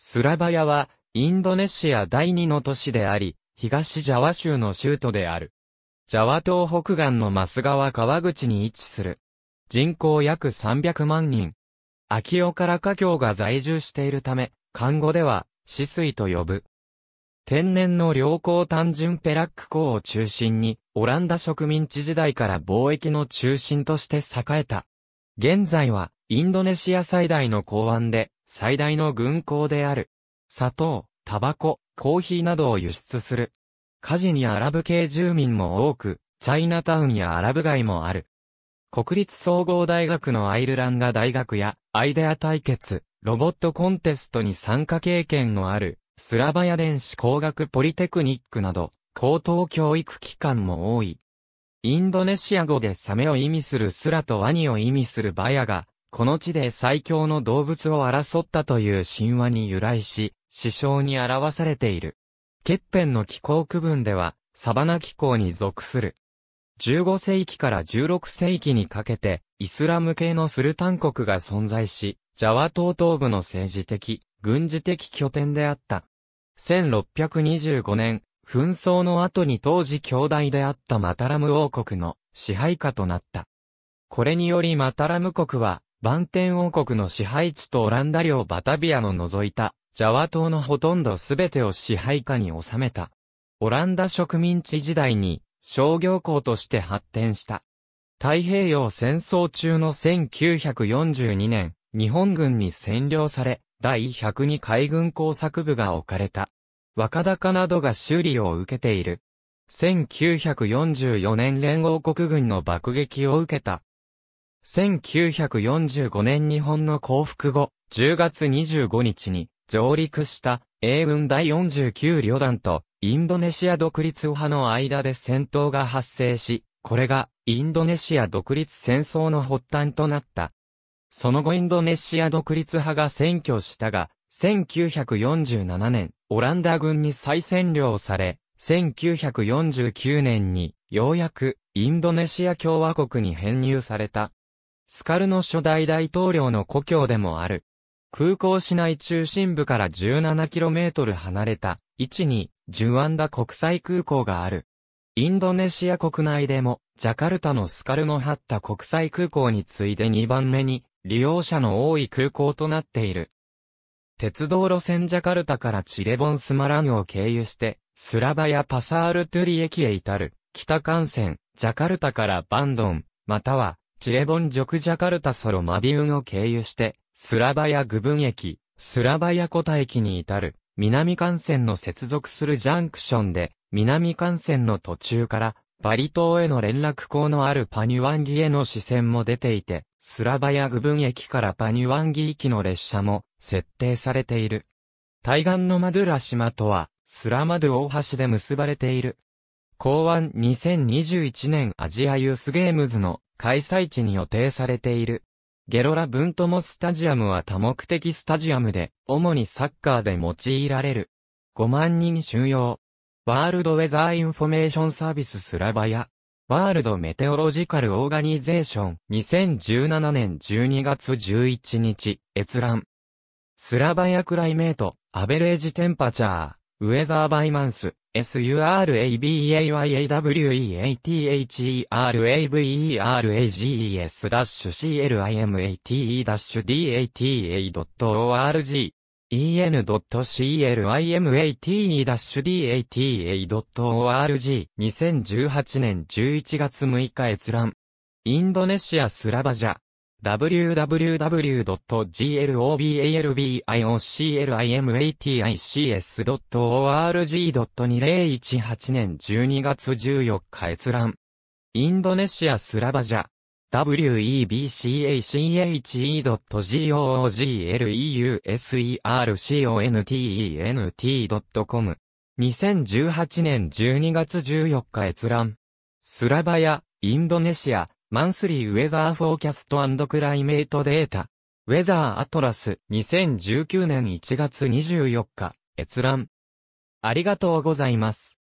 スラバヤは、インドネシア第二の都市であり、東ジャワ州の州都である。ジャワ島北岸のマス川川口に位置する。人口約300万人。秋オカラカ教が在住しているため、漢語では、死水と呼ぶ。天然の良好単純ペラック港を中心に、オランダ植民地時代から貿易の中心として栄えた。現在は、インドネシア最大の港湾で、最大の軍港である。砂糖、タバコ、コーヒーなどを輸出する。カ事にアラブ系住民も多く、チャイナタウンやアラブ街もある。国立総合大学のアイルランガ大学や、アイデア対決、ロボットコンテストに参加経験のある、スラバヤ電子工学ポリテクニックなど、高等教育機関も多い。インドネシア語でサメを意味するスラとワニを意味するバヤが、この地で最強の動物を争ったという神話に由来し、指標に表されている。欠片の気候区分では、サバナ気候に属する。15世紀から16世紀にかけて、イスラム系のスルタン国が存在し、ジャワ島東部の政治的、軍事的拠点であった。1625年、紛争の後に当時兄弟であったマタラム王国の支配下となった。これによりマタラム国はバンテン王国の支配地とオランダ領バタビアの除いた、ジャワ島のほとんどすべてを支配下に収めた。オランダ植民地時代に商業港として発展した。太平洋戦争中の1942年、日本軍に占領され、第102海軍工作部が置かれた。若鷹などが修理を受けている。1944年連合国軍の爆撃を受けた1945年日本の降伏後、10月25日に上陸した英軍第49旅団とインドネシア独立派の間で戦闘が発生し、これがインドネシア独立戦争の発端となった。その後インドネシア独立派が占拠したが、1947年、オランダ軍に再占領され、1949年に、ようやく、インドネシア共和国に編入された。スカルノ初代大統領の故郷でもある。空港市内中心部から 17km 離れた位置にジュアンダ国際空港がある。インドネシア国内でもジャカルタのスカルノハッタ国際空港に次いで2番目に利用者の多い空港となっている。鉄道路線ジャカルタからチレボンスマランを経由してスラバやパサールトゥリ駅へ至る北幹線ジャカルタからバンドンまたはチレボンジョクジャカルタソロマディウンを経由して、スラバヤグブン駅、スラバヤコタ駅に至る、南幹線の接続するジャンクションで、南幹線の途中から、バリ島への連絡港のあるパニュワンギへの視線も出ていて、スラバヤグブン駅からパニュワンギ行きの列車も設定されている。対岸のマドゥラ島とは、スラマドゥ大橋で結ばれている。港湾2021年アジアユースゲームズの開催地に予定されている。ゲロラ文友スタジアムは多目的スタジアムで、主にサッカーで用いられる。5万人収容。ワールドウェザーインフォメーションサービススラバヤ。ワールドメテオロジカルオーガニゼーション2017年12月11日、閲覧。スラバヤクライメート、アベレージテンパチャー。ウェザーバイマンス、surabaeyawaeavertherclime-data.org a t en.climate-data.org 2018年11月6日閲覧インドネシアスラバジャ www.globalioclimatis.org.2018 b 年12月14日閲覧。インドネシアスラバジャ。webcache.googleusercontent.com 2018年12月14日閲覧。スラバヤ、インドネシア、マンスリーウェザーフォーキャストクライメートデータ。ウェザーアトラス2019年1月24日、閲覧。ありがとうございます。